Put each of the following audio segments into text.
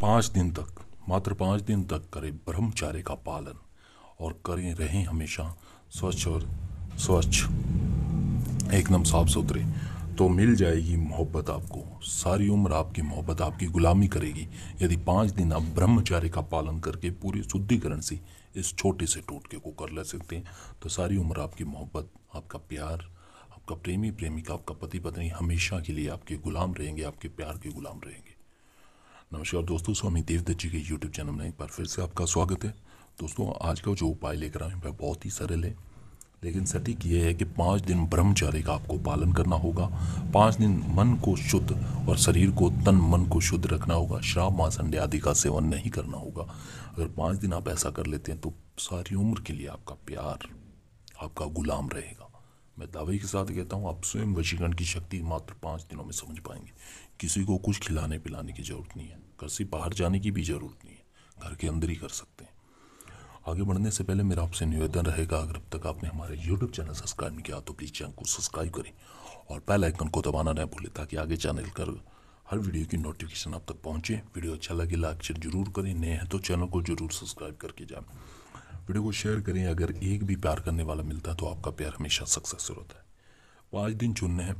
पाँच दिन तक मात्र पाँच दिन तक करें ब्रह्मचार्य का पालन और करें रहें हमेशा स्वच्छ और स्वच्छ एकदम साफ सुथरे तो मिल जाएगी मोहब्बत आपको सारी उम्र आपकी मोहब्बत आपकी गुलामी करेगी यदि पाँच दिन आप ब्रह्मचार्य का पालन करके पूरे शुद्धिकरण से इस छोटे से टोटके को कर ले सकते हैं तो सारी उम्र आपकी मोहब्बत आपका प्यार आपका प्रेमी प्रेमिका आपका पति पत्नी हमेशा के लिए आपके गुलाम रहेंगे आपके प्यार के गुलाम रहेंगे नमस्कार दोस्तों स्वामी देवदत्त जी के यूट्यूब चैनल में एक बार फिर से आपका स्वागत है दोस्तों आज का जो उपाय लेकर आए वह बहुत ही सरल है लेकिन सटीक ये है कि पाँच दिन ब्रह्मचर्य का आपको पालन करना होगा पाँच दिन मन को शुद्ध और शरीर को तन मन को शुद्ध रखना होगा श्राप मांस अंडे आदि का सेवन नहीं करना होगा अगर पाँच दिन आप ऐसा कर लेते हैं तो सारी उम्र के लिए आपका प्यार आपका गुलाम रहेगा मैं दावे के साथ कहता हूँ आप स्वयं वशीकरण की शक्ति मात्र पाँच दिनों में समझ पाएंगे किसी को कुछ खिलाने पिलाने की ज़रूरत नहीं है घर से बाहर जाने की भी ज़रूरत नहीं है घर के अंदर ही कर सकते हैं आगे बढ़ने से पहले मेरा आपसे निवेदन रहेगा अगर अब तक आपने हमारे यूट्यूब चैनल सब्सक्राइब नहीं किया तो प्लीज़ चैनल को सब्सक्राइब करें और पहले आइकन को दबाना न भूलें ताकि आगे चैनल कर हर वीडियो की नोटिफिकेशन आप तक पहुँचे वीडियो अच्छा लगे लाइक शेयर जरूर करें नए हैं तो चैनल को जरूर सब्सक्राइब करके जाएँ वीडियो को शेयर करें अगर एक भी प्यार करने वाला मिलता है तो आपका प्यार हमेशा सक्सेसफुल होता है पाँच दिन चुनने हैं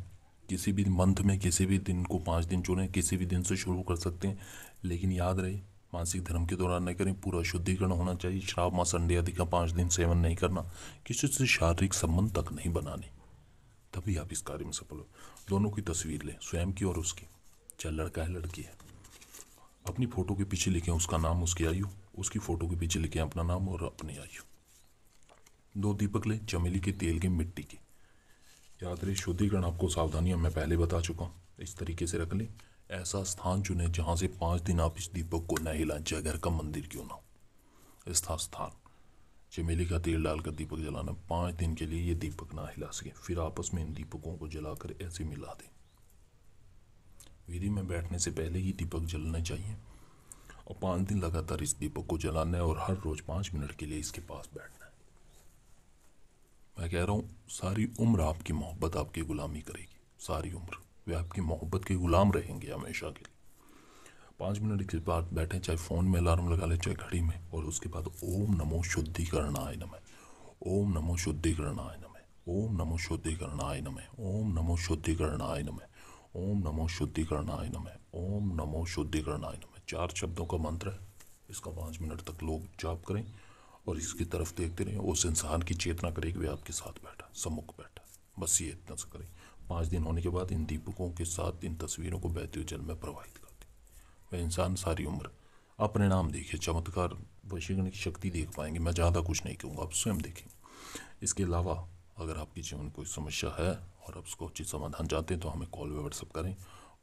किसी भी मंथ में किसी भी दिन को पाँच दिन चुने किसी भी दिन से शुरू कर सकते हैं लेकिन याद रहे मानसिक धर्म के दौरान नहीं करें पूरा शुद्धिकरण होना चाहिए शराब मास संडे आदि का पाँच दिन सेवन नहीं करना किसी से शारीरिक संबंध तक नहीं बनाने तभी आप इस कार्य में सफल हो दोनों की तस्वीर लें स्वयं की और उसकी चाहे लड़का है लड़की है अपनी फ़ोटो के पीछे लिखें उसका नाम उसकी आयु उसकी फ़ोटो के पीछे लिखें अपना नाम और अपनी आयु दो दीपक लें चमेली के तेल के मिट्टी के याद रहे शुद्धिकरण आपको सावधानियां मैं पहले बता चुका हूँ इस तरीके से रख लें ऐसा स्थान चुने जहाँ से पाँच दिन आप इस दीपक को न हिलाएं चाहे घर का मंदिर क्यों ना हो इस स्थान चमेली का तेल डालकर दीपक जलाना पाँच दिन के लिए ये दीपक ना हिला सके फिर आपस में इन दीपकों को जलाकर ऐसे मिला दें विधि में बैठने से पहले ही दीपक जलने चाहिए और पाँच दिन लगातार इस दीपक को जलाना है और हर रोज़ पाँच मिनट के लिए इसके पास बैठना है मैं कह रहा हूँ सारी उम्र आपकी मोहब्बत आपकी ग़ुलामी करेगी सारी उम्र वे आपकी मोहब्बत के ग़ुलाम रहेंगे हमेशा के लिए पाँच मिनट के बाद बैठें चाहे फ़ोन में अलार्म लगा लें चाहे घड़ी में और उसके बाद ओम नमो शुद्धि करना आय नमः ओम नमो शुद्धि करना आय नमः ओम नमो शुद्धि करना आय नमः ओम नमो शुद्धि करना आय नमः ओम नमो आय नमः ओम नमो आय नमः चार शब्दों का मंत्र है इसका पाँच मिनट तक लोग जाप करें और इसकी तरफ देखते रहें उस इंसान की चेतना करें कि वे आपके साथ बैठा सम्मुख बैठा बस ये इतना सा करें पाँच दिन होने के बाद इन दीपकों के साथ इन तस्वीरों को बहते हुए जल में प्रवाहित कर दें वह इंसान सारी उम्र अपने नाम देखे चमत्कार वशीकरण की शक्ति देख पाएंगे मैं ज़्यादा कुछ नहीं कहूँगा आप स्वयं देखें इसके अलावा अगर आपके जीवन कोई समस्या है और आप उसको उचित समाधान चाहते हैं तो हमें कॉल व्हाट्सअप करें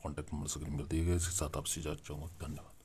कॉन्टैक्ट नंबर स्क्रीन पर दिए गए इसके साथ आपसे जाँच चाहूँगा धन्यवाद